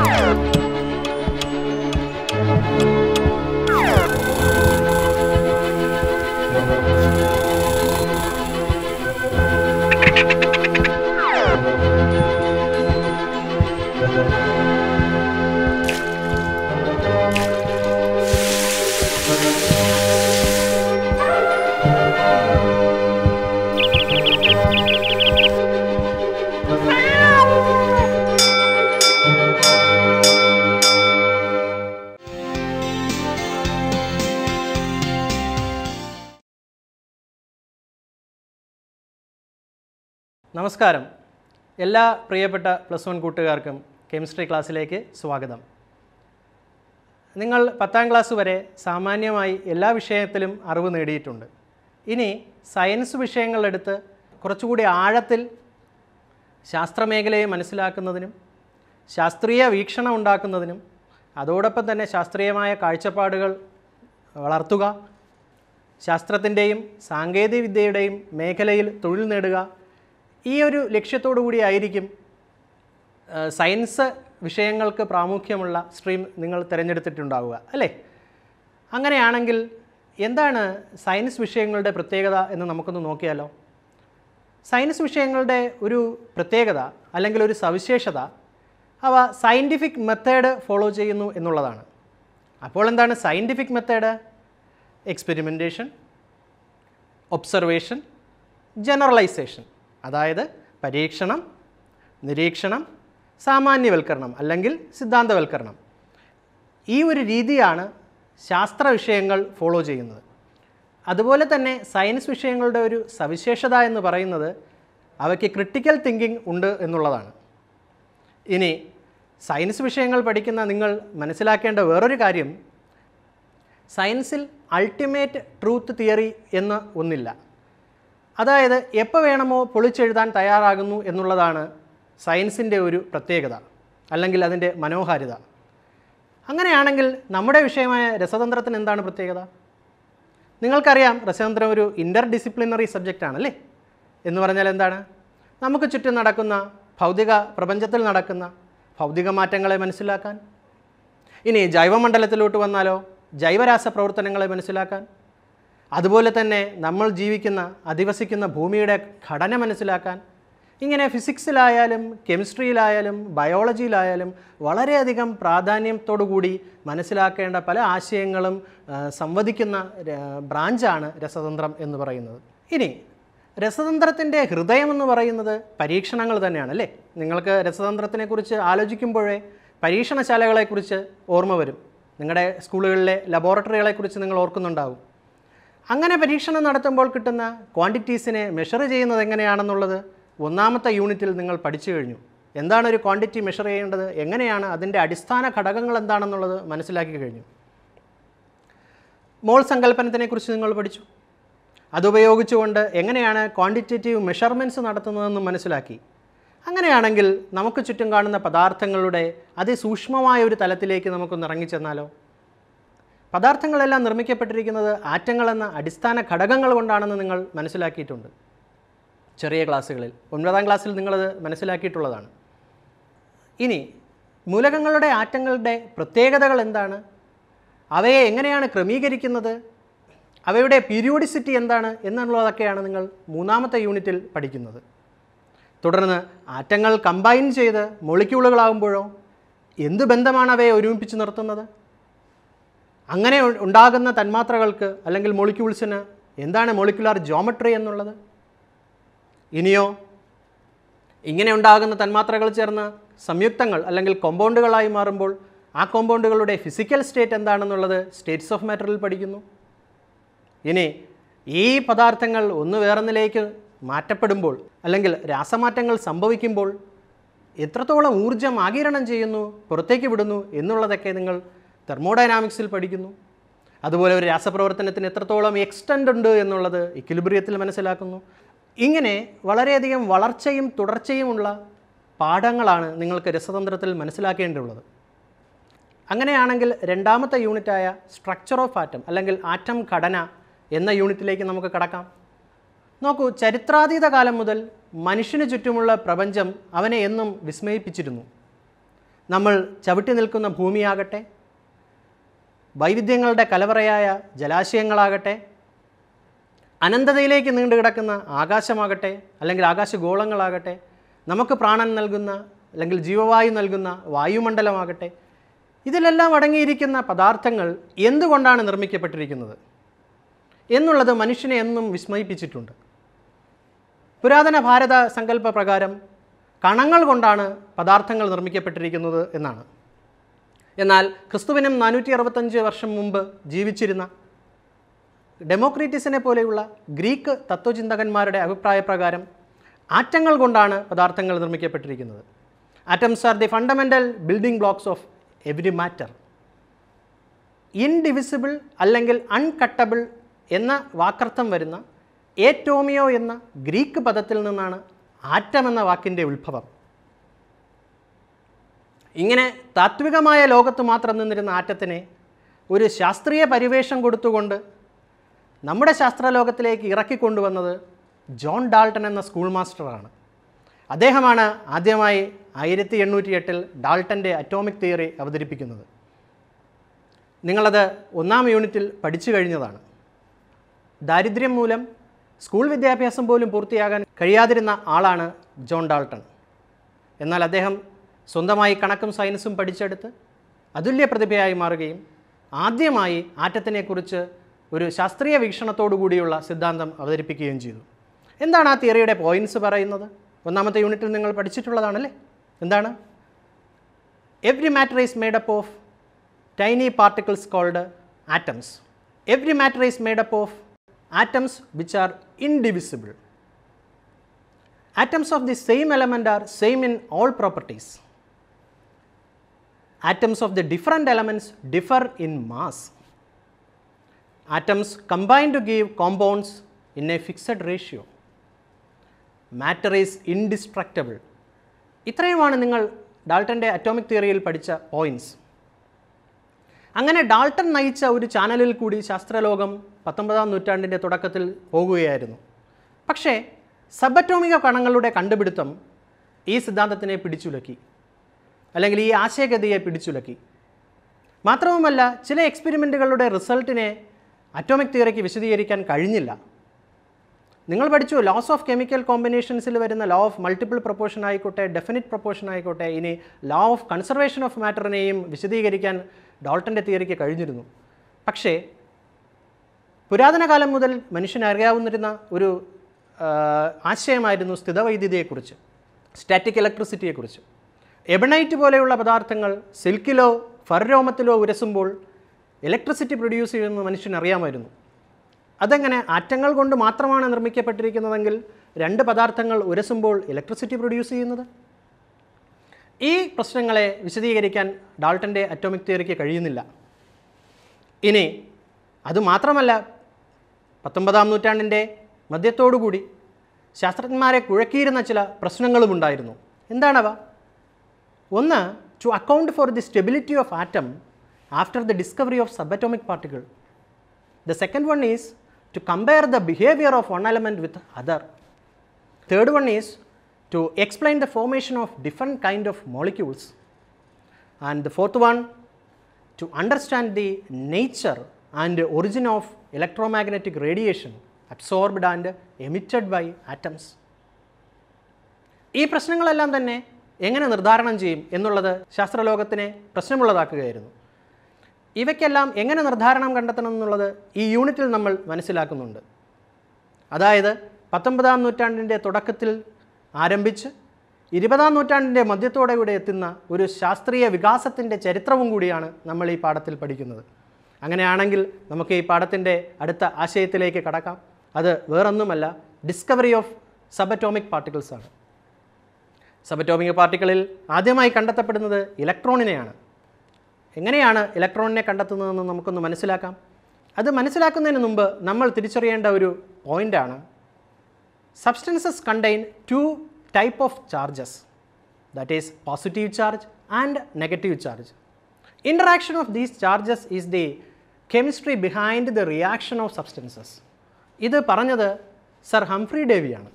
Oh! നമസ്കാരം എല്ലാ പ്രിയപ്പെട്ട പ്ലസ് വൺ കൂട്ടുകാർക്കും കെമിസ്ട്രി ക്ലാസ്സിലേക്ക് സ്വാഗതം നിങ്ങൾ പത്താം ക്ലാസ് വരെ സാമാന്യമായി എല്ലാ വിഷയത്തിലും അറിവ് നേടിയിട്ടുണ്ട് ഇനി സയൻസ് വിഷയങ്ങളെടുത്ത് കുറച്ചുകൂടി ആഴത്തിൽ ശാസ്ത്രമേഖലയെ മനസ്സിലാക്കുന്നതിനും ശാസ്ത്രീയ വീക്ഷണം ഉണ്ടാക്കുന്നതിനും അതോടൊപ്പം തന്നെ ശാസ്ത്രീയമായ കാഴ്ചപ്പാടുകൾ വളർത്തുക ശാസ്ത്രത്തിൻ്റെയും സാങ്കേതികവിദ്യയുടെയും മേഖലയിൽ തൊഴിൽ നേടുക ഈ ഒരു ലക്ഷ്യത്തോടു കൂടിയായിരിക്കും സയൻസ് വിഷയങ്ങൾക്ക് പ്രാമുഖ്യമുള്ള സ്ട്രീം നിങ്ങൾ തിരഞ്ഞെടുത്തിട്ടുണ്ടാവുക അല്ലേ അങ്ങനെയാണെങ്കിൽ എന്താണ് സയൻസ് വിഷയങ്ങളുടെ പ്രത്യേകത എന്ന് നമുക്കൊന്ന് നോക്കിയാലോ സയൻസ് വിഷയങ്ങളുടെ ഒരു പ്രത്യേകത അല്ലെങ്കിൽ ഒരു സവിശേഷത അവ സയൻറ്റിഫിക് മെത്തേഡ് ഫോളോ ചെയ്യുന്നു എന്നുള്ളതാണ് അപ്പോൾ എന്താണ് scientific method experimentation observation generalisation അതായത് പരീക്ഷണം നിരീക്ഷണം സാമാന്യവൽക്കരണം അല്ലെങ്കിൽ സിദ്ധാന്തവൽക്കരണം ഈ ഒരു രീതിയാണ് ശാസ്ത്ര വിഷയങ്ങൾ ഫോളോ ചെയ്യുന്നത് അതുപോലെ തന്നെ സയൻസ് വിഷയങ്ങളുടെ ഒരു സവിശേഷത എന്ന് പറയുന്നത് അവയ്ക്ക് ക്രിട്ടിക്കൽ തിങ്കിങ് ഉണ്ട് എന്നുള്ളതാണ് ഇനി സയൻസ് വിഷയങ്ങൾ പഠിക്കുന്ന നിങ്ങൾ മനസ്സിലാക്കേണ്ട വേറൊരു കാര്യം സയൻസിൽ അൾട്ടിമേറ്റ് ട്രൂത്ത് തിയറി എന്ന് ഒന്നില്ല അതായത് എപ്പോൾ വേണമോ പൊളിച്ചെഴുതാൻ തയ്യാറാകുന്നു എന്നുള്ളതാണ് സയൻസിൻ്റെ ഒരു പ്രത്യേകത അല്ലെങ്കിൽ അതിൻ്റെ മനോഹാരിത അങ്ങനെയാണെങ്കിൽ നമ്മുടെ വിഷയമായ രസതന്ത്രത്തിന് എന്താണ് പ്രത്യേകത നിങ്ങൾക്കറിയാം രസതന്ത്രം ഒരു ഇൻ്റർ ഡിസിപ്ലിനറി സബ്ജക്റ്റ് ആണല്ലേ എന്ന് പറഞ്ഞാൽ എന്താണ് നമുക്ക് ചുറ്റും നടക്കുന്ന ഭൗതിക പ്രപഞ്ചത്തിൽ നടക്കുന്ന ഭൗതിക മാറ്റങ്ങളെ മനസ്സിലാക്കാൻ ഇനി ജൈവമണ്ഡലത്തിലോട്ട് വന്നാലോ ജൈവരാസ പ്രവർത്തനങ്ങളെ മനസ്സിലാക്കാൻ അതുപോലെ തന്നെ നമ്മൾ ജീവിക്കുന്ന അധിവസിക്കുന്ന ഭൂമിയുടെ ഘടന മനസ്സിലാക്കാൻ ഇങ്ങനെ ഫിസിക്സിലായാലും കെമിസ്ട്രിയിലായാലും ബയോളജിയിലായാലും വളരെയധികം പ്രാധാന്യത്തോടുകൂടി മനസ്സിലാക്കേണ്ട പല ആശയങ്ങളും സംവദിക്കുന്ന ബ്രാഞ്ചാണ് രസതന്ത്രം എന്ന് പറയുന്നത് ഇനി രസതന്ത്രത്തിൻ്റെ ഹൃദയം എന്ന് പറയുന്നത് പരീക്ഷണങ്ങൾ തന്നെയാണ് അല്ലേ നിങ്ങൾക്ക് രസതന്ത്രത്തിനെക്കുറിച്ച് ആലോചിക്കുമ്പോഴേ പരീക്ഷണശാലകളെക്കുറിച്ച് ഓർമ്മ വരും നിങ്ങളുടെ സ്കൂളുകളിലെ ലബോറട്ടറികളെക്കുറിച്ച് നിങ്ങൾ ഓർക്കുന്നുണ്ടാവും അങ്ങനെ പരീക്ഷണം നടത്തുമ്പോൾ കിട്ടുന്ന ക്വാണ്ടിറ്റീസിനെ മെഷർ ചെയ്യുന്നത് എങ്ങനെയാണെന്നുള്ളത് ഒന്നാമത്തെ യൂണിറ്റിൽ നിങ്ങൾ പഠിച്ചു കഴിഞ്ഞു എന്താണ് ഒരു ക്വാണ്ടിറ്റി മെഷർ ചെയ്യേണ്ടത് എങ്ങനെയാണ് അതിൻ്റെ അടിസ്ഥാന ഘടകങ്ങൾ എന്താണെന്നുള്ളത് മനസ്സിലാക്കി കഴിഞ്ഞു മോൾ സങ്കല്പനത്തിനെക്കുറിച്ച് നിങ്ങൾ പഠിച്ചു അതുപയോഗിച്ചുകൊണ്ട് എങ്ങനെയാണ് ക്വാണ്ടിറ്റേറ്റീവ് മെഷർമെൻറ്റ്സ് നടത്തുന്നതെന്ന് മനസ്സിലാക്കി അങ്ങനെയാണെങ്കിൽ നമുക്ക് ചുറ്റും കാണുന്ന പദാർത്ഥങ്ങളുടെ അതിസൂക്ഷ്മമായ ഒരു തലത്തിലേക്ക് നമുക്കൊന്ന് ഇറങ്ങിച്ചെന്നാലോ പദാർത്ഥങ്ങളെല്ലാം നിർമ്മിക്കപ്പെട്ടിരിക്കുന്നത് ആറ്റങ്ങളെന്ന അടിസ്ഥാന ഘടകങ്ങൾ കൊണ്ടാണെന്ന് നിങ്ങൾ മനസ്സിലാക്കിയിട്ടുണ്ട് ചെറിയ ക്ലാസ്സുകളിൽ ഒൻപതാം ക്ലാസ്സിൽ നിങ്ങളത് മനസ്സിലാക്കിയിട്ടുള്ളതാണ് ഇനി മൂലകങ്ങളുടെ ആറ്റങ്ങളുടെ പ്രത്യേകതകൾ എന്താണ് അവയെ എങ്ങനെയാണ് ക്രമീകരിക്കുന്നത് അവയുടെ പീരിയോഡിസിറ്റി എന്താണ് എന്നുള്ളതൊക്കെയാണ് നിങ്ങൾ മൂന്നാമത്തെ യൂണിറ്റിൽ പഠിക്കുന്നത് തുടർന്ന് ആറ്റങ്ങൾ കമ്പൈൻ ചെയ്ത് മൊളിക്യൂളുകളാകുമ്പോഴോ എന്ത് ബന്ധമാണ് അവയെ ഒരുമിപ്പിച്ച് നിർത്തുന്നത് അങ്ങനെ ഉണ്ടാകുന്ന തന്മാത്രകൾക്ക് അല്ലെങ്കിൽ മോളിക്യൂൾസിന് എന്താണ് മോളിക്കുലാർ ജോമട്രി എന്നുള്ളത് ഇനിയോ ഇങ്ങനെ ഉണ്ടാകുന്ന തന്മാത്രകൾ ചേർന്ന് സംയുക്തങ്ങൾ അല്ലെങ്കിൽ കോമ്പൗണ്ടുകളായി മാറുമ്പോൾ ആ കോമ്പൗണ്ടുകളുടെ ഫിസിക്കൽ സ്റ്റേറ്റ് എന്താണെന്നുള്ളത് സ്റ്റേറ്റ്സ് ഓഫ് മാറ്ററിൽ പഠിക്കുന്നു ഇനി ഈ പദാർത്ഥങ്ങൾ ഒന്ന് വേറൊന്നിലേക്ക് മാറ്റപ്പെടുമ്പോൾ അല്ലെങ്കിൽ രാസമാറ്റങ്ങൾ സംഭവിക്കുമ്പോൾ എത്രത്തോളം ഊർജം ആകിരണം ചെയ്യുന്നു പുറത്തേക്ക് വിടുന്നു എന്നുള്ളതൊക്കെ നിങ്ങൾ തെർമോഡൈനാമിക്സിൽ പഠിക്കുന്നു അതുപോലെ ഒരു രാസപ്രവർത്തനത്തിന് എത്രത്തോളം എക്സ്റ്റൻഡ് ഉണ്ട് എന്നുള്ളത് ഇക്വിലിബ്രിയത്തിൽ മനസ്സിലാക്കുന്നു ഇങ്ങനെ വളരെയധികം വളർച്ചയും തുടർച്ചയുമുള്ള പാഠങ്ങളാണ് നിങ്ങൾക്ക് രസതന്ത്രത്തിൽ മനസ്സിലാക്കേണ്ടിയുള്ളത് അങ്ങനെയാണെങ്കിൽ രണ്ടാമത്തെ യൂണിറ്റായ സ്ട്രക്ചർ ഓഫ് ആറ്റം അല്ലെങ്കിൽ ആറ്റം ഘടന എന്ന യൂണിറ്റിലേക്ക് നമുക്ക് കടക്കാം നോക്കൂ ചരിത്രാതീത കാലം മുതൽ മനുഷ്യന് ചുറ്റുമുള്ള പ്രപഞ്ചം അവനെ എന്നും വിസ്മയിപ്പിച്ചിരുന്നു നമ്മൾ ചവിട്ടി നിൽക്കുന്ന ഭൂമിയാകട്ടെ വൈവിധ്യങ്ങളുടെ കലവറയായ ജലാശയങ്ങളാകട്ടെ അനന്തതയിലേക്ക് നീണ്ടു കിടക്കുന്ന ആകാശമാകട്ടെ അല്ലെങ്കിൽ ആകാശഗോളങ്ങളാകട്ടെ നമുക്ക് പ്രാണൻ നൽകുന്ന അല്ലെങ്കിൽ ജീവവായു നൽകുന്ന വായുമണ്ഡലമാകട്ടെ ഇതിലെല്ലാം അടങ്ങിയിരിക്കുന്ന പദാർത്ഥങ്ങൾ എന്തുകൊണ്ടാണ് നിർമ്മിക്കപ്പെട്ടിരിക്കുന്നത് എന്നുള്ളത് മനുഷ്യനെ എന്നും വിസ്മയിപ്പിച്ചിട്ടുണ്ട് പുരാതന ഭാരത സങ്കല്പ പ്രകാരം കണങ്ങൾ കൊണ്ടാണ് പദാർത്ഥങ്ങൾ നിർമ്മിക്കപ്പെട്ടിരിക്കുന്നത് എന്നാണ് എന്നാൽ ക്രിസ്തുവിനും നാനൂറ്റി അറുപത്തഞ്ച് വർഷം മുമ്പ് ജീവിച്ചിരുന്ന ഡെമോക്രീറ്റിസിനെ പോലെയുള്ള ഗ്രീക്ക് തത്വചിന്തകന്മാരുടെ അഭിപ്രായ പ്രകാരം ആറ്റങ്ങൾ കൊണ്ടാണ് പദാർത്ഥങ്ങൾ നിർമ്മിക്കപ്പെട്ടിരിക്കുന്നത് atoms are the fundamental building blocks of every matter indivisible അല്ലെങ്കിൽ അൺകട്ടബിൾ എന്ന വാക്കർത്ഥം വരുന്ന ഏറ്റോമിയോ എന്ന ഗ്രീക്ക് പദത്തിൽ നിന്നാണ് ആറ്റം എന്ന വാക്കിൻ്റെ ഉത്ഭവം ഇങ്ങനെ താത്വികമായ ലോകത്ത് മാത്രം നിന്നിരുന്ന ആറ്റത്തിന് ഒരു ശാസ്ത്രീയ പരിവേഷം കൊടുത്തുകൊണ്ട് നമ്മുടെ ശാസ്ത്രലോകത്തിലേക്ക് ഇറക്കിക്കൊണ്ടുവന്നത് ജോൺ ഡാൾട്ടൺ എന്ന സ്കൂൾ മാസ്റ്ററാണ് അദ്ദേഹമാണ് ആദ്യമായി ആയിരത്തി എണ്ണൂറ്റി എട്ടിൽ ഡാൾട്ടൻ്റെ അറ്റോമിക് തിയറി അവതരിപ്പിക്കുന്നത് നിങ്ങളത് ഒന്നാം യൂണിറ്റിൽ പഠിച്ചു കഴിഞ്ഞതാണ് ദാരിദ്ര്യം മൂലം സ്കൂൾ വിദ്യാഭ്യാസം പോലും പൂർത്തിയാകാൻ കഴിയാതിരുന്ന ആളാണ് ജോൺ ഡാൾട്ടൺ എന്നാൽ അദ്ദേഹം സ്വന്തമായി കണക്കും സയൻസും പഠിച്ചെടുത്ത് അതുല്യ പ്രതിഭയായി മാറുകയും ആദ്യമായി ആറ്റത്തിനെക്കുറിച്ച് ഒരു ശാസ്ത്രീയ വീക്ഷണത്തോടു കൂടിയുള്ള സിദ്ധാന്തം അവതരിപ്പിക്കുകയും ചെയ്തു എന്താണ് ആ തിയറിയുടെ പോയിൻറ്റ്സ് പറയുന്നത് ഒന്നാമത്തെ യൂണിറ്റിൽ നിങ്ങൾ പഠിച്ചിട്ടുള്ളതാണല്ലേ എന്താണ് every matter is up of tiny particles called atoms every matter is up of atoms which are indivisible atoms of the same element are same in all properties atoms of the different elements differ in mass. Atoms combine to give compounds in a fixed ratio. Matter is indestructible. ഇത്രയുമാണ് നിങ്ങൾ ഡാൾട്ടൻ്റെ atomic തിയറിയിൽ പഠിച്ച points അങ്ങനെ Dalton നയിച്ച ഒരു ചാനലിൽ കൂടി ശാസ്ത്രലോകം പത്തൊമ്പതാം നൂറ്റാണ്ടിൻ്റെ തുടക്കത്തിൽ പോകുകയായിരുന്നു പക്ഷേ സബറ്റോമിക കണങ്ങളുടെ കണ്ടുപിടുത്തം ഈ സിദ്ധാന്തത്തിനെ പിടിച്ചുലക്കി അല്ലെങ്കിൽ ഈ ആശയഗതിയെ പിടിച്ചുലക്കി മാത്രവുമല്ല ചില എക്സ്പെരിമെൻറ്റുകളുടെ റിസൾട്ടിനെ അറ്റോമിക് തിയറിക്ക് വിശദീകരിക്കാൻ കഴിഞ്ഞില്ല നിങ്ങൾ പഠിച്ചു ലോസ് ഓഫ് കെമിക്കൽ കോമ്പിനേഷൻസിൽ വരുന്ന ലോ ഓഫ് മൾട്ടിപ്പിൾ പ്രൊപ്പോർഷൻ ആയിക്കോട്ടെ ഡെഫിനിറ്റ് പ്രൊപ്പോർഷൻ ആയിക്കോട്ടെ ഇനി ലോ ഓഫ് കൺസർവേഷൻ ഓഫ് മാറ്ററിനെയും വിശദീകരിക്കാൻ ഡോൾട്ടൻ്റെ തിയറിക്ക് കഴിഞ്ഞിരുന്നു പക്ഷേ പുരാതന കാലം മുതൽ അറിയാവുന്നിരുന്ന ഒരു ആശയമായിരുന്നു സ്ഥിതവൈദ്യുതിയെക്കുറിച്ച് സ്റ്റാറ്റിക് ഇലക്ട്രിസിറ്റിയെക്കുറിച്ച് എബണൈറ്റ് പോലെയുള്ള പദാർത്ഥങ്ങൾ സിൽക്കിലോ ഫർരോമത്തിലോ ഉരസുമ്പോൾ ഇലക്ട്രിസിറ്റി പ്രൊഡ്യൂസ് ചെയ്യുമെന്ന് മനുഷ്യനറിയാമായിരുന്നു അതെങ്ങനെ ആറ്റങ്ങൾ കൊണ്ട് മാത്രമാണ് നിർമ്മിക്കപ്പെട്ടിരിക്കുന്നതെങ്കിൽ രണ്ട് പദാർത്ഥങ്ങൾ ഉരസുമ്പോൾ ഇലക്ട്രിസിറ്റി പ്രൊഡ്യൂസ് ചെയ്യുന്നത് ഈ പ്രശ്നങ്ങളെ വിശദീകരിക്കാൻ ഡാൾട്ടൻ്റെ അറ്റോമിക് തിയറിക്ക് കഴിയുന്നില്ല ഇനി അതുമാത്രമല്ല പത്തൊമ്പതാം നൂറ്റാണ്ടിൻ്റെ മധ്യത്തോടുകൂടി ശാസ്ത്രജ്ഞന്മാരെ കുഴക്കിയിരുന്ന ചില പ്രശ്നങ്ങളുമുണ്ടായിരുന്നു എന്താണവ ഒന്ന് to account for the stability of atom after the discovery of subatomic particle. The second one is to compare the behavior of one element with other. Third one is to explain the formation of different kind of molecules. And the fourth one to understand the nature and origin of electromagnetic radiation absorbed and emitted by atoms. ഈ പ്രശ്നങ്ങളെല്ലാം എങ്ങനെ നിർദ്ധാരണം ചെയ്യും എന്നുള്ളത് ശാസ്ത്രലോകത്തിനെ പ്രശ്നമുള്ളതാക്കുകയായിരുന്നു ഇവയ്ക്കെല്ലാം എങ്ങനെ നിർദ്ധാരണം കണ്ടെത്തണം എന്നുള്ളത് ഈ യൂണിറ്റിൽ നമ്മൾ മനസ്സിലാക്കുന്നുണ്ട് അതായത് പത്തൊമ്പതാം നൂറ്റാണ്ടിൻ്റെ തുടക്കത്തിൽ ആരംഭിച്ച് ഇരുപതാം നൂറ്റാണ്ടിൻ്റെ മധ്യത്തോടെ കൂടെ എത്തുന്ന ഒരു ശാസ്ത്രീയ വികാസത്തിൻ്റെ ചരിത്രവും കൂടിയാണ് നമ്മൾ ഈ പാഠത്തിൽ പഠിക്കുന്നത് അങ്ങനെയാണെങ്കിൽ നമുക്ക് ഈ പാഠത്തിൻ്റെ അടുത്ത ആശയത്തിലേക്ക് കടക്കാം അത് വേറൊന്നുമല്ല ഡിസ്കവറി ഓഫ് സബറ്റോമിക് പാർട്ടിക്കിൾസാണ് സബറ്റോമിക് പാർട്ടിക്കിളിൽ ആദ്യമായി കണ്ടെത്തപ്പെടുന്നത് ഇലക്ട്രോണിനെയാണ് എങ്ങനെയാണ് ഇലക്ട്രോണിനെ കണ്ടെത്തുന്നതെന്ന് നമുക്കൊന്ന് മനസ്സിലാക്കാം അത് മനസ്സിലാക്കുന്നതിന് മുമ്പ് നമ്മൾ തിരിച്ചറിയേണ്ട ഒരു പോയിൻ്റാണ് substances contain two type of charges that is positive charge and negative charge interaction of these charges is the chemistry behind the reaction of substances ഇത് പറഞ്ഞത് സർ ഹംഫ്രി ഡേവിയാണ്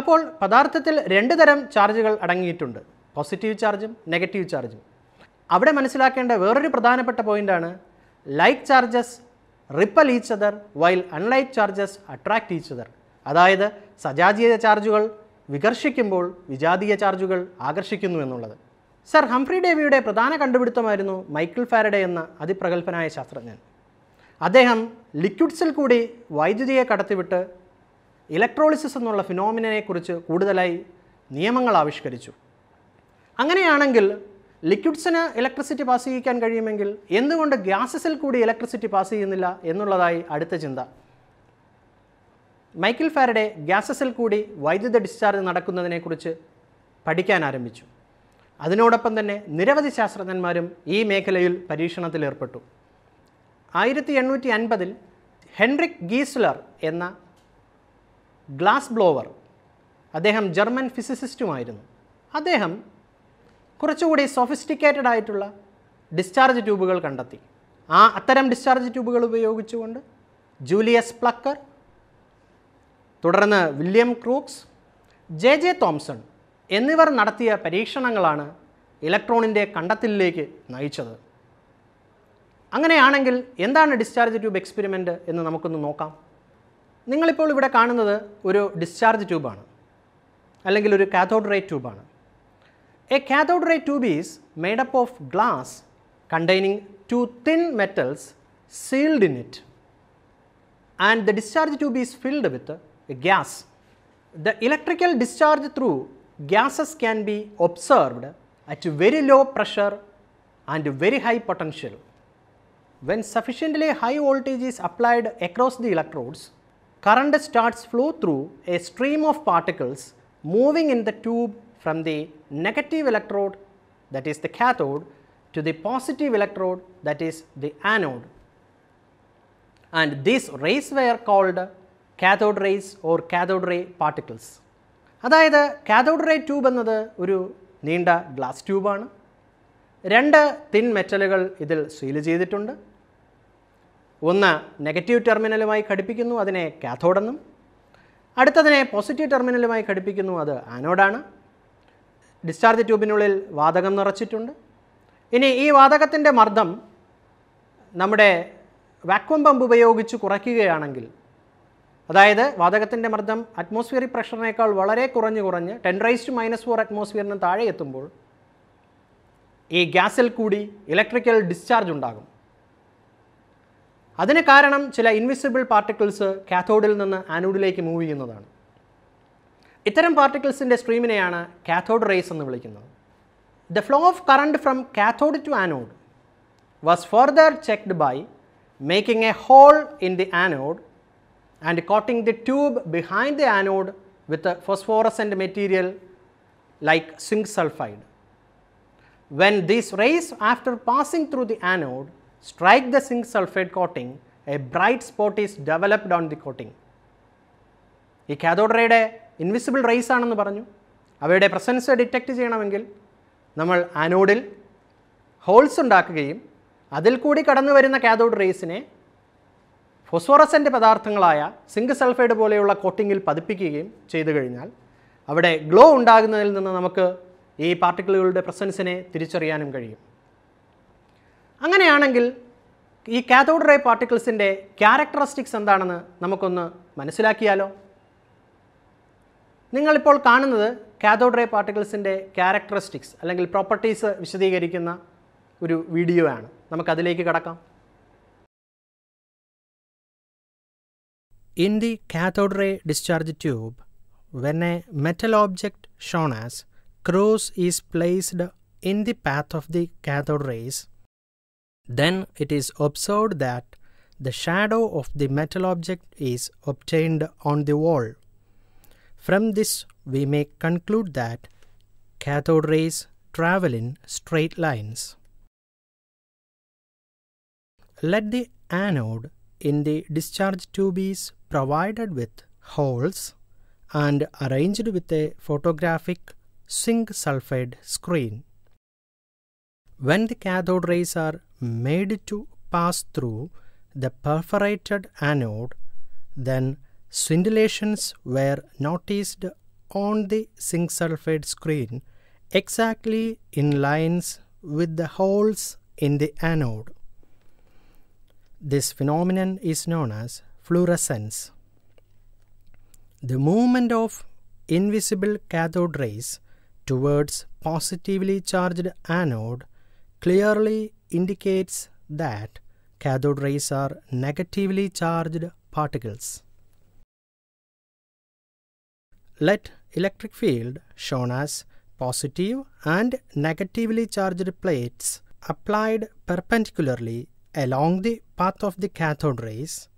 അപ്പോൾ പദാർത്ഥത്തിൽ രണ്ട് തരം ചാർജുകൾ അടങ്ങിയിട്ടുണ്ട് പോസിറ്റീവ് ചാർജും നെഗറ്റീവ് ചാർജും അവിടെ മനസ്സിലാക്കേണ്ട വേറൊരു പ്രധാനപ്പെട്ട പോയിൻ്റാണ് like charges repel each other while unlike charges attract each other അതായത് സജാതീയ ചാർജുകൾ വികർഷിക്കുമ്പോൾ വിജാതീയ ചാർജുകൾ ആകർഷിക്കുന്നു എന്നുള്ളത് സർ ഹംഫ്രി ഡേവിയുടെ പ്രധാന കണ്ടുപിടുത്തമായിരുന്നു മൈക്കിൾ ഫാരഡെ എന്ന അതിപ്രഗത്ഭനായ ശാസ്ത്രജ്ഞൻ അദ്ദേഹം ലിക്വിഡ്സിൽ കൂടി വൈദ്യുതിയെ കടത്തിവിട്ട് ഇലക്ട്രോളിസിസ് എന്നുള്ള ഫിനോമിനയെക്കുറിച്ച് കൂടുതലായി നിയമങ്ങൾ ആവിഷ്കരിച്ചു അങ്ങനെയാണെങ്കിൽ ലിക്വിഡ്സിന് ഇലക്ട്രിസിറ്റി പാസ് ചെയ്യിക്കാൻ കഴിയുമെങ്കിൽ എന്തുകൊണ്ട് ഗ്യാസസിൽ കൂടി ഇലക്ട്രിസിറ്റി പാസ് ചെയ്യുന്നില്ല എന്നുള്ളതായി അടുത്ത ചിന്ത മൈക്കിൾ ഫാരഡെ ഗ്യാസസിൽ കൂടി വൈദ്യുത ഡിസ്ചാർജ് നടക്കുന്നതിനെക്കുറിച്ച് പഠിക്കാൻ ആരംഭിച്ചു അതിനോടൊപ്പം തന്നെ നിരവധി ശാസ്ത്രജ്ഞന്മാരും ഈ മേഖലയിൽ പരീക്ഷണത്തിലേർപ്പെട്ടു ആയിരത്തി എണ്ണൂറ്റി അൻപതിൽ ഹെൻറിക് ഗീസ്ലർ എന്ന ഗ്ലാസ് ബ്ലോവർ അദ്ദേഹം ജർമ്മൻ ഫിസിസിസ്റ്റുമായിരുന്നു അദ്ദേഹം കുറച്ചുകൂടി സൊഫിസ്റ്റിക്കേറ്റഡ് ആയിട്ടുള്ള ഡിസ്ചാർജ് ട്യൂബുകൾ കണ്ടെത്തി ആ അത്തരം ഡിസ്ചാർജ് ട്യൂബുകൾ ഉപയോഗിച്ചുകൊണ്ട് ജൂലിയസ് പ്ലക്കർ തുടർന്ന് William Crookes J J Thomson എന്നിവർ നടത്തിയ പരീക്ഷണങ്ങളാണ് ഇലക്ട്രോണിൻ്റെ കണ്ടെത്തലിലേക്ക് നയിച്ചത് അങ്ങനെയാണെങ്കിൽ എന്താണ് ഡിസ്ചാർജ് ട്യൂബ് എക്സ്പെരിമെൻറ്റ് എന്ന് നമുക്കൊന്ന് നോക്കാം നിങ്ങളിപ്പോൾ ഇവിടെ കാണുന്നത് ഒരു ഡിസ്ചാർജ് ട്യൂബാണ് അല്ലെങ്കിൽ ഒരു കാഥോഡ് റേ ട്യൂബാണ് a cathode ray tube is made up of glass containing two thin metals sealed in it and the discharge tube is filled with gas the electrical discharge through gases can be observed at very low pressure and very high potential when sufficiently high voltage is applied across the electrodes current starts flow through a stream of particles moving in the tube from the negative electrode that is the cathode to the positive electrode that is the anode. And these rays were called ray particles. Or cathode cathode ray tube cathode ray tube എന്നത് glass tube. Glass thin രണ്ട് thin മെറ്റലുകൾ ഇതിൽ seal ചെയ്തിട്ടുണ്ട് ഒന്ന് negative ടെർമിനലുമായി ഘടിപ്പിക്കുന്നു അതിനെ കാഥോഡെന്നും അടുത്തതിനെ positive ടെർമിനലുമായി ഘടിപ്പിക്കുന്നു അത് ആനോഡാണ് discharge ട്യൂബിനുള്ളിൽ വാതകം നിറച്ചിട്ടുണ്ട് ഇനി ഈ വാതകത്തിൻ്റെ മർദ്ദം നമ്മുടെ വാക്വം പമ്പ് ഉപയോഗിച്ച് കുറയ്ക്കുകയാണെങ്കിൽ അതായത് വാതകത്തിൻ്റെ മർദ്ദം അറ്റ്മോസ്ഫിയറിക് പ്രഷറിനേക്കാൾ വളരെ കുറഞ്ഞ് കുറഞ്ഞ് ടെൻ റൈസ്റ്റ് മൈനസ് ഫോർ അറ്റ്മോസ്ഫിയറിന് താഴെ എത്തുമ്പോൾ ഈ ഗ്യാസിൽ കൂടി ഇലക്ട്രിക്കൽ ഡിസ്ചാർജ് ഉണ്ടാകും അതിന് കാരണം ചില ഇൻവിസിബിൾ പാർട്ടിക്കിൾസ് കാഥോഡിൽ നിന്ന് ആനോഡിലേക്ക് മൂവ് ചെയ്യുന്നതാണ് ഇത്തരം പാർട്ടിക്കിൾസിൻ്റെ സ്ട്രീമിനെയാണ് കാഥോഡ് റേസ് എന്ന് വിളിക്കുന്നത് the flow of current from cathode to anode was further checked by making a hole in the anode and coating the tube behind the anode with phosphorescent material like zinc sulphide When these rays after passing through the anode strike the zinc sulfate coating, a bright spot is developed on the coating. ഈ cathode റേയുടെ invisible rays ആണെന്ന് പറഞ്ഞു അവയുടെ presence detect ചെയ്യണമെങ്കിൽ നമ്മൾ ആനോഡിൽ holes ഉണ്ടാക്കുകയും അതിൽ കൂടി കടന്നു വരുന്ന കാഥോഡ് റേസിനെ ഫോസ്ഫോറസൻ്റ് പദാർത്ഥങ്ങളായ സിങ്ക് സൾഫൈഡ് പോലെയുള്ള കോട്ടിങ്ങിൽ പതിപ്പിക്കുകയും ചെയ്തു കഴിഞ്ഞാൽ അവിടെ ഗ്ലോ ഉണ്ടാകുന്നതിൽ നിന്ന് നമുക്ക് ഈ പാർട്ടിക്കിളുകളുടെ പ്രസൻസിനെ തിരിച്ചറിയാനും കഴിയും അങ്ങനെയാണെങ്കിൽ ഈ കാഥോഡ് റേ പാർട്ടിക്കിൾസിൻ്റെ ക്യാരക്ടറിസ്റ്റിക്സ് എന്താണെന്ന് നമുക്കൊന്ന് മനസ്സിലാക്കിയാലോ നിങ്ങളിപ്പോൾ കാണുന്നത് കാഥോഡ് റേ പാർട്ടിക്കിൾസിൻ്റെ ക്യാരക്ടറിസ്റ്റിക്സ് അല്ലെങ്കിൽ പ്രോപ്പർട്ടീസ് വിശദീകരിക്കുന്ന ഒരു വീഡിയോ ആണ് നമുക്കതിലേക്ക് കടക്കാം in the cathode ray discharge tube when a metal object shown as cross is placed in the path of the cathode rays, Then it is observed that the shadow of the metal object is obtained on the wall. From this we may conclude that cathode rays travel in straight lines. Let the anode in the discharge tube be provided with holes and arranged with a photographic zinc sulfide screen. When the cathode rays are made to pass through the perforated anode, then scintillations were noticed on the zinc sulfide screen exactly in lines with the holes in the anode. This phenomenon is known as fluorescence. The movement of invisible cathode rays towards positively charged anode clearly indicates that cathode rays are negatively charged particles. Let electric field shown as positive and negatively charged plates applied perpendicularly along the path of the cathode rays,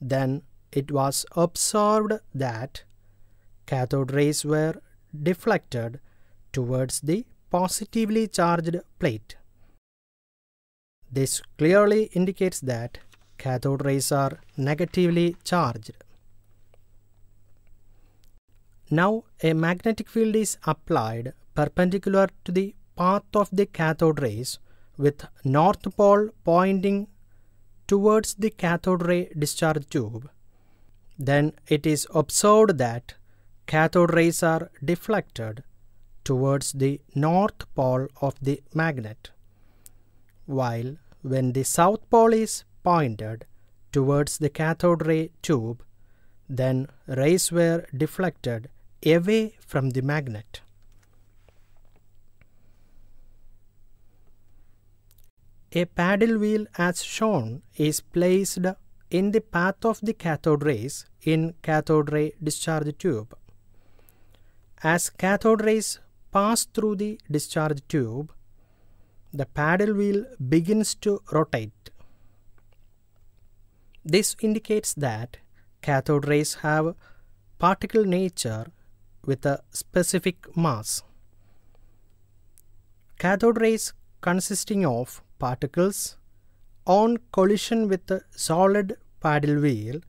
then it was observed that cathode rays were deflected towards the positively charged plate. This clearly indicates that cathode rays are negatively charged. Now a magnetic field is applied perpendicular to the path of the cathode rays with north pole pointing towards the cathode ray discharge tube. Then it is observed that cathode rays are deflected towards the north pole of the magnet while when the south pole is pointed towards the cathode ray tube, then rays were deflected away from the magnet. A paddle wheel as shown is placed in the path of the cathode rays in cathode ray discharge tube. As cathode rays pass through the discharge tube, the paddle wheel begins to rotate. This indicates that cathode rays have particle nature with a specific mass. Cathode rays consisting of particles on collision with the solid paddle wheel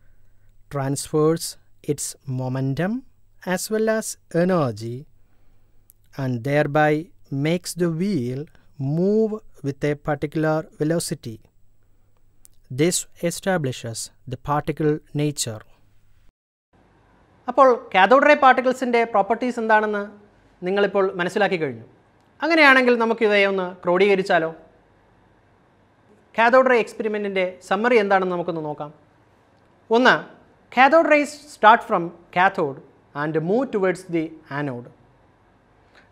transfers its momentum as well as energy and thereby makes the wheel move with a particular velocity. This establishes the particle nature. അപ്പോൾ cathode ray പാർട്ടിക്കിൾസിൻ്റെ properties എന്താണെന്ന് നിങ്ങളിപ്പോൾ മനസ്സിലാക്കി കഴിഞ്ഞു അങ്ങനെയാണെങ്കിൽ നമുക്കിതേ ഒന്ന് ക്രോഡീകരിച്ചാലോ കാഥോഡ് റേ എക്സ്പെരിമെൻറ്റിൻ്റെ സമ്മറി എന്താണെന്ന് നമുക്കൊന്ന് നോക്കാം ഒന്ന് cathode start from cathode and move towards the anode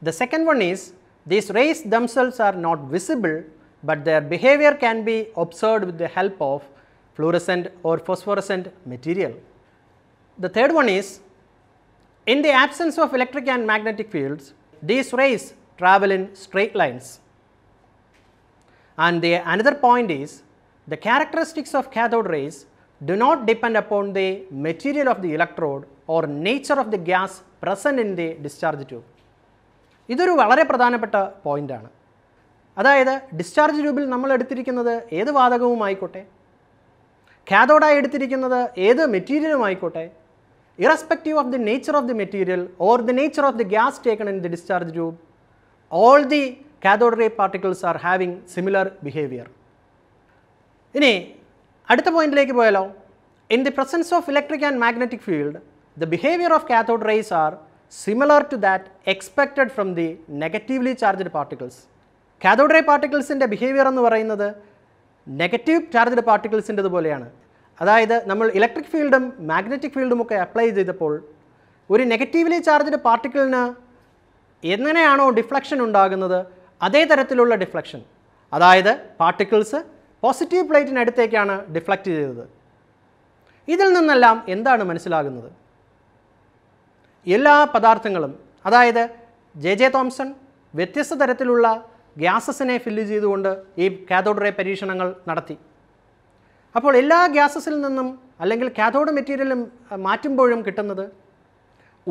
the second one is These rays themselves are not visible, but their behavior can be observed with the help of fluorescent or phosphorescent material. The third one is, in the absence of electric and magnetic fields, these rays travel in straight lines. And the another point is, the characteristics of cathode rays do not depend upon the material of the electrode or nature of the gas present in the discharge tube. ഇതൊരു വളരെ പ്രധാനപ്പെട്ട പോയിൻ്റാണ് അതായത് discharge ട്യൂബിൽ നമ്മൾ എടുത്തിരിക്കുന്നത് ഏത് വാതകവുമായിക്കോട്ടെ കാഥോഡായി എടുത്തിരിക്കുന്നത് ഏത് മെറ്റീരിയലുമായിക്കോട്ടെ irrespective of the nature of the material or the nature of the gas taken in the discharge tube all the cathode ray particles are having similar behaviour ഇനി അടുത്ത പോയിന്റിലേക്ക് പോയാലോ in the presence of electric and magnetic field the behaviour of cathode rays are similar to that expected from the negatively charged particles. Cathode ray പാർട്ടിക്കിൾസിൻ്റെ behaviour എന്ന് പറയുന്നത് negative charged പാർട്ടിക്കിൾസിൻ്റെത് പോലെയാണ് അതായത് നമ്മൾ ഇലക്ട്രിക് ഫീൽഡും മാഗ്നറ്റിക് ഫീൽഡും ഒക്കെ അപ്ലൈ ചെയ്തപ്പോൾ ഒരു നെഗറ്റീവ്ലി ചാർജ്ഡ് പാർട്ടിക്കിളിന് എങ്ങനെയാണോ ഡിഫ്ലക്ഷൻ ഉണ്ടാകുന്നത് അതേ തരത്തിലുള്ള ഡിഫ്ലക്ഷൻ അതായത് പാർട്ടിക്കിൾസ് പോസിറ്റീവ് പ്ലേറ്റിനടുത്തേക്കാണ് ഡിഫ്ലക്റ്റ് ചെയ്തത് ഇതിൽ നിന്നെല്ലാം എന്താണ് മനസ്സിലാകുന്നത് എല്ലാ പദാർത്ഥങ്ങളും അതായത് ജെ ജെ തോംസൺ വ്യത്യസ്ത തരത്തിലുള്ള ഗ്യാസസിനെ ഫില്ല് ചെയ്തുകൊണ്ട് ഈ കാഥോഡ് റേ പരീക്ഷണങ്ങൾ നടത്തി അപ്പോൾ എല്ലാ ഗ്യാസസിൽ നിന്നും അല്ലെങ്കിൽ കാഥോഡ് മെറ്റീരിയലും മാറ്റുമ്പോഴും കിട്ടുന്നത്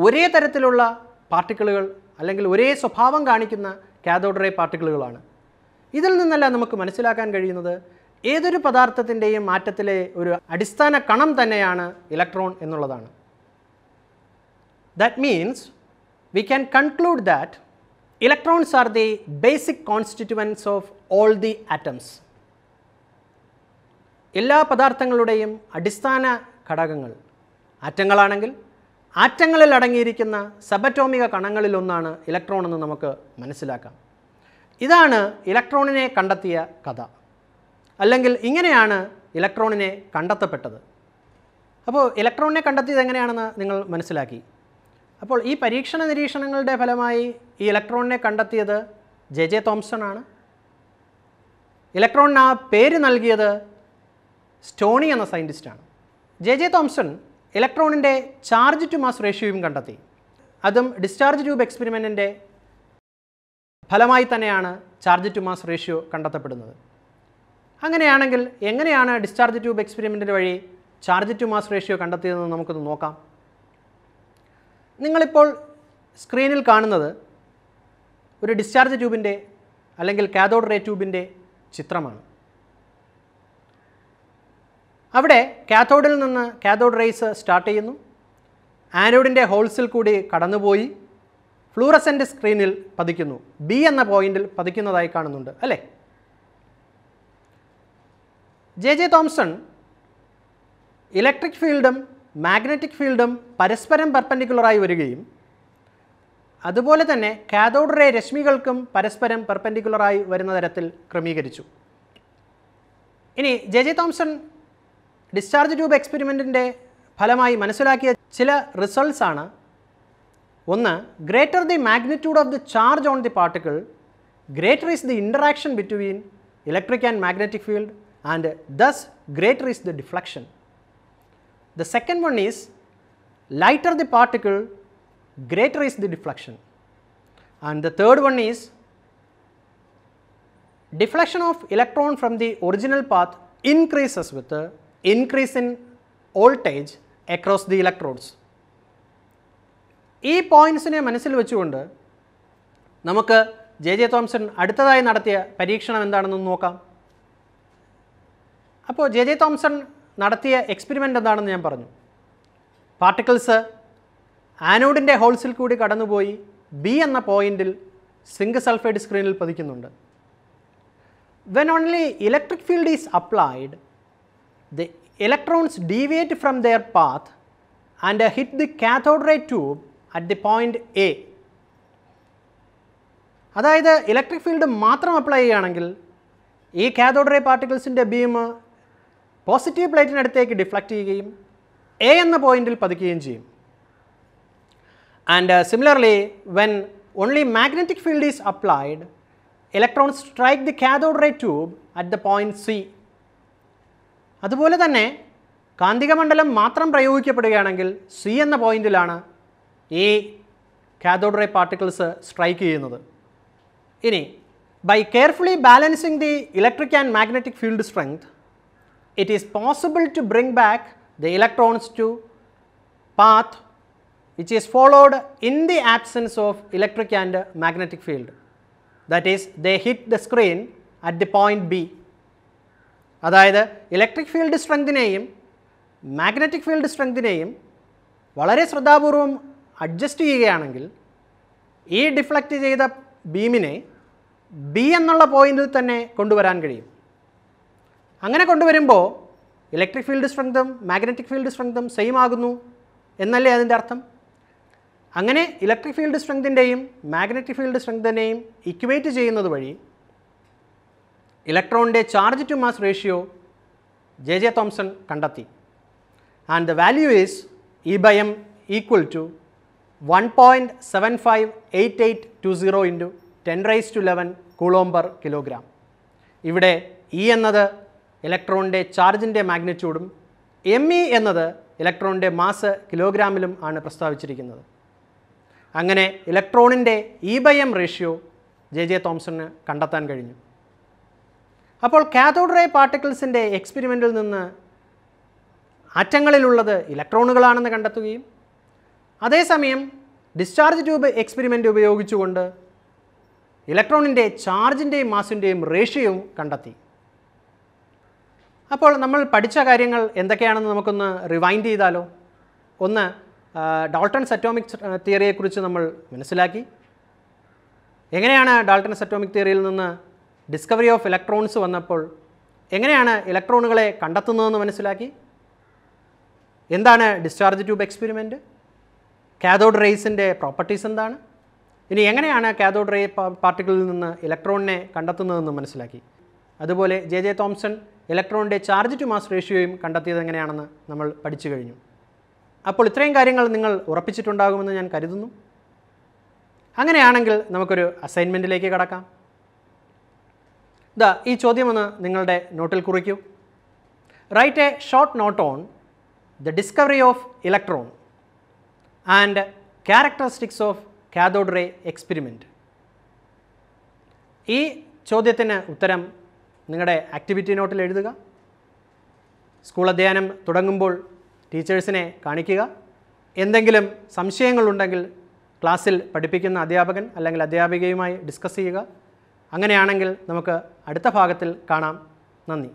ഒരേ തരത്തിലുള്ള പാർട്ടിക്കിളുകൾ അല്ലെങ്കിൽ ഒരേ സ്വഭാവം കാണിക്കുന്ന കാഥോഡ് റേ പാർട്ടിക്കിളുകളാണ് ഇതിൽ നിന്നല്ല നമുക്ക് മനസ്സിലാക്കാൻ കഴിയുന്നത് ഏതൊരു പദാർത്ഥത്തിൻ്റെയും മാറ്റത്തിലെ ഒരു അടിസ്ഥാന കണം തന്നെയാണ് ഇലക്ട്രോൺ എന്നുള്ളതാണ് That means we can conclude that electrons are the basic constituents of all the atoms. എല്ലാ പദാർത്ഥങ്ങളുടെയും അടിസ്ഥാന ഘടകങ്ങൾ ആറ്റങ്ങളാണെങ്കിൽ ആറ്റങ്ങളിൽ അടങ്ങിയിരിക്കുന്ന സബറ്റോമിക ഒന്നാണ് ഇലക്ട്രോൺ എന്ന് നമുക്ക് മനസ്സിലാക്കാം ഇതാണ് ഇലക്ട്രോണിനെ കണ്ടെത്തിയ കഥ അല്ലെങ്കിൽ ഇങ്ങനെയാണ് ഇലക്ട്രോണിനെ കണ്ടെത്തപ്പെട്ടത് അപ്പോൾ ഇലക്ട്രോണിനെ കണ്ടെത്തിയത് എങ്ങനെയാണെന്ന് നിങ്ങൾ മനസ്സിലാക്കി അപ്പോൾ ഈ പരീക്ഷണ നിരീക്ഷണങ്ങളുടെ ഫലമായി ഈ ഇലക്ട്രോണിനെ കണ്ടെത്തിയത് ജെ ജെ തോംസൺ ആണ് ഇലക്ട്രോണിന് ആ പേര് നൽകിയത് സ്റ്റോണി എന്ന സയൻറ്റിസ്റ്റാണ് ജെ ജെ തോംസൺ ഇലക്ട്രോണിൻ്റെ ചാർജ് ടു മാസ് റേഷ്യോയും കണ്ടെത്തി അതും ഡിസ്ചാർജ് ട്യൂബ് എക്സ്പെരിമെൻറ്റിൻ്റെ ഫലമായി തന്നെയാണ് ചാർജ് ടു മാസ് റേഷ്യോ കണ്ടെത്തപ്പെടുന്നത് അങ്ങനെയാണെങ്കിൽ എങ്ങനെയാണ് ഡിസ്ചാർജ് ട്യൂബ് എക്സ്പെരിമെൻറ്റിൻ്റെ വഴി ചാർജ് ടു മാസ് റേഷ്യോ കണ്ടെത്തിയതെന്ന് നമുക്കൊന്ന് നോക്കാം നിങ്ങളിപ്പോൾ സ്ക്രീനിൽ കാണുന്നത് ഒരു ഡിസ്ചാർജ് ട്യൂബിൻ്റെ അല്ലെങ്കിൽ കാഥോഡ് റേ ട്യൂബിൻ്റെ ചിത്രമാണ് അവിടെ കാഥോഡിൽ നിന്ന് കാഥോഡ് റേസ് സ്റ്റാർട്ട് ചെയ്യുന്നു ആനോഡിൻ്റെ ഹോൾസിൽ കൂടി കടന്നുപോയി ഫ്ലൂറസെൻ്റ് സ്ക്രീനിൽ പതിക്കുന്നു ബി എന്ന പോയിന്റിൽ പതിക്കുന്നതായി കാണുന്നുണ്ട് അല്ലേ ജെ ജെ തോംസൺ ഇലക്ട്രിക് ഫീൽഡും മാഗ്നറ്റിക് ഫീൽഡും പരസ്പരം പെർപ്പൻഡിക്കുലറായി വരികയും അതുപോലെ തന്നെ കാഥോഡ് രശ്മികൾക്കും പരസ്പരം പെർപ്പൻഡിക്കുലറായി വരുന്ന തരത്തിൽ ക്രമീകരിച്ചു ഇനി J J Thomson discharge tube എക്സ്പെരിമെൻറ്റിൻ്റെ ഫലമായി മനസ്സിലാക്കിയ ചില റിസൾട്ട്സ് ആണ് ഒന്ന് greater the magnitude of the charge on the particle greater is the interaction between electric and magnetic field and thus greater is the deflection The second one is lighter the particle, greater is the deflection. And the third one is deflection of electron from the original path increases with the increase in voltage across the electrodes. ഈ പോയിൻസിനെ മനസ്സിൽ വെച്ചുകൊണ്ട് നമുക്ക് J J Thomson അടുത്തതായി നടത്തിയ പരീക്ഷണം എന്താണെന്ന് നോക്കാം അപ്പോൾ ജെ ജെ തോംസൺ നടത്തിയ എക്സ്പെരിമെൻ്റ് എന്താണെന്ന് ഞാൻ പറഞ്ഞു പാർട്ടിക്കിൾസ് ആനോഡിൻ്റെ ഹോൾസിൽ കൂടി കടന്നുപോയി ബി എന്ന പോയിന്റിൽ സിങ്ക് സൾഫൈഡ് സ്ക്രീനിൽ പതിക്കുന്നുണ്ട് when only electric field is applied the electrons deviate from their path and hit the cathode tube at the point A അതായത് ഇലക്ട്രിക് ഫീൽഡ് മാത്രം അപ്ലൈ ചെയ്യുകയാണെങ്കിൽ ഈ കാഥോഡ് പാർട്ടിക്കിൾസിൻ്റെ ബീം പോസിറ്റീവ് പ്ലേറ്റിനടുത്തേക്ക് ഡിഫ്ലക്റ്റ് ചെയ്യുകയും എ എന്ന പോയിന്റിൽ പതിക്കുകയും ചെയ്യും and similarly when only magnetic field is applied electrons strike the cathode ray tube at the point C അതുപോലെ തന്നെ കാന്തിക മണ്ഡലം മാത്രം പ്രയോഗിക്കപ്പെടുകയാണെങ്കിൽ സി എന്ന പോയിന്റിലാണ് ഈ കാതോഡ് റേ പാർട്ടിക്കിൾസ് സ്ട്രൈക്ക് ചെയ്യുന്നത് ഇനി by carefully balancing the electric and magnetic field strength it is possible to bring back the electrons to path which is followed in the absence of electric and magnetic field. That is they hit the screen at the point B. That is electric field strength in aim, magnetic field strength in aim, valare sradhaburum adjust e deflect beam in a, B and point kundu varangadiyum. അങ്ങനെ കൊണ്ടുവരുമ്പോൾ electric field സ്ട്രെങ്തും magnetic field സ്ട്രെങ്തും same ആകുന്നു എന്നല്ലേ അതിൻ്റെ അർത്ഥം അങ്ങനെ electric field സ്ട്രെങ്തിൻ്റെയും മാഗ്നറ്റിക് ഫീൽഡ് സ്ട്രെങ്തിൻ്റെയും ഇക്വേറ്റ് ചെയ്യുന്നത് വഴി ഇലക്ട്രോണിൻ്റെ charge to mass ratio J J Thomson കണ്ടെത്തി and the value is e by m equal to one point seven five eight eight two zero into ten raise to eleven coulomb per kilogram ഇവിടെ e e എന്നത് ഇലക്ട്രോണിൻ്റെ ചാർജിൻ്റെ മാഗ്നിറ്റ്യൂഡും M E എന്നത് ഇലക്ട്രോണിൻ്റെ mass കിലോഗ്രാമിലും ആണ് പ്രസ്താവിച്ചിരിക്കുന്നത് അങ്ങനെ ഇലക്ട്രോണിൻ്റെ e by m ratio J J തോംസണിന് കണ്ടെത്താൻ കഴിഞ്ഞു അപ്പോൾ കാത്തോഡ് പാർട്ടിക്കിൾസിൻ്റെ എക്സ്പെരിമെൻറ്റിൽ നിന്ന് അറ്റങ്ങളിലുള്ളത് ഇലക്ട്രോണുകളാണെന്ന് കണ്ടെത്തുകയും അതേസമയം ഡിസ്ചാർജ് ട്യൂബ് എക്സ്പെരിമെൻ്റ് ഉപയോഗിച്ചുകൊണ്ട് ഇലക്ട്രോണിൻ്റെ ചാർജിൻ്റെയും മാസിൻ്റെയും റേഷ്യോയും കണ്ടെത്തി അപ്പോൾ നമ്മൾ പഠിച്ച കാര്യങ്ങൾ എന്തൊക്കെയാണെന്ന് നമുക്കൊന്ന് റിവൈൻഡ് ചെയ്താലോ ഒന്ന് ഡാൾട്ടൺസ് അറ്റോമിക് തിയറിയെക്കുറിച്ച് നമ്മൾ മനസ്സിലാക്കി എങ്ങനെയാണ് ഡാൾട്ടൺസ് അറ്റോമിക് തിയറിയിൽ നിന്ന് ഡിസ്കവറി ഓഫ് ഇലക്ട്രോൺസ് വന്നപ്പോൾ എങ്ങനെയാണ് ഇലക്ട്രോണുകളെ കണ്ടെത്തുന്നതെന്ന് മനസ്സിലാക്കി എന്താണ് ഡിസ്ചാർജ് ട്യൂബ് എക്സ്പെരിമെൻറ്റ് കാതോഡ് റേസിൻ്റെ പ്രോപ്പർട്ടീസ് എന്താണ് ഇനി എങ്ങനെയാണ് കാതോഡ് റേ പാർട്ടിക്കിളിൽ നിന്ന് ഇലക്ട്രോണിനെ കണ്ടെത്തുന്നതെന്ന് മനസ്സിലാക്കി അതുപോലെ ജെ ജെ തോംസൺ ഇലക്ട്രോണിൻ്റെ ചാർജ് ടു മാസ് റേഷ്യോയും കണ്ടെത്തിയത് എങ്ങനെയാണെന്ന് നമ്മൾ പഠിച്ചു കഴിഞ്ഞു അപ്പോൾ ഇത്രയും കാര്യങ്ങൾ നിങ്ങൾ ഉറപ്പിച്ചിട്ടുണ്ടാകുമെന്ന് ഞാൻ കരുതുന്നു അങ്ങനെയാണെങ്കിൽ നമുക്കൊരു അസൈൻമെൻറ്റിലേക്ക് കടക്കാം ദാ ഈ ചോദ്യമൊന്ന് നിങ്ങളുടെ നോട്ടിൽ കുറിക്കൂ write a short note on the discovery of electron and characteristics of cathode ray experiment ഈ ചോദ്യത്തിന് ഉത്തരം നിങ്ങളുടെ ആക്ടിവിറ്റി നോട്ടിൽ എഴുതുക സ്കൂൾ അധ്യയനം തുടങ്ങുമ്പോൾ ടീച്ചേഴ്സിനെ കാണിക്കുക എന്തെങ്കിലും സംശയങ്ങളുണ്ടെങ്കിൽ ക്ലാസ്സിൽ പഠിപ്പിക്കുന്ന അധ്യാപകൻ അല്ലെങ്കിൽ അധ്യാപികയുമായി ഡിസ്കസ് ചെയ്യുക അങ്ങനെയാണെങ്കിൽ നമുക്ക് അടുത്ത ഭാഗത്തിൽ കാണാം നന്ദി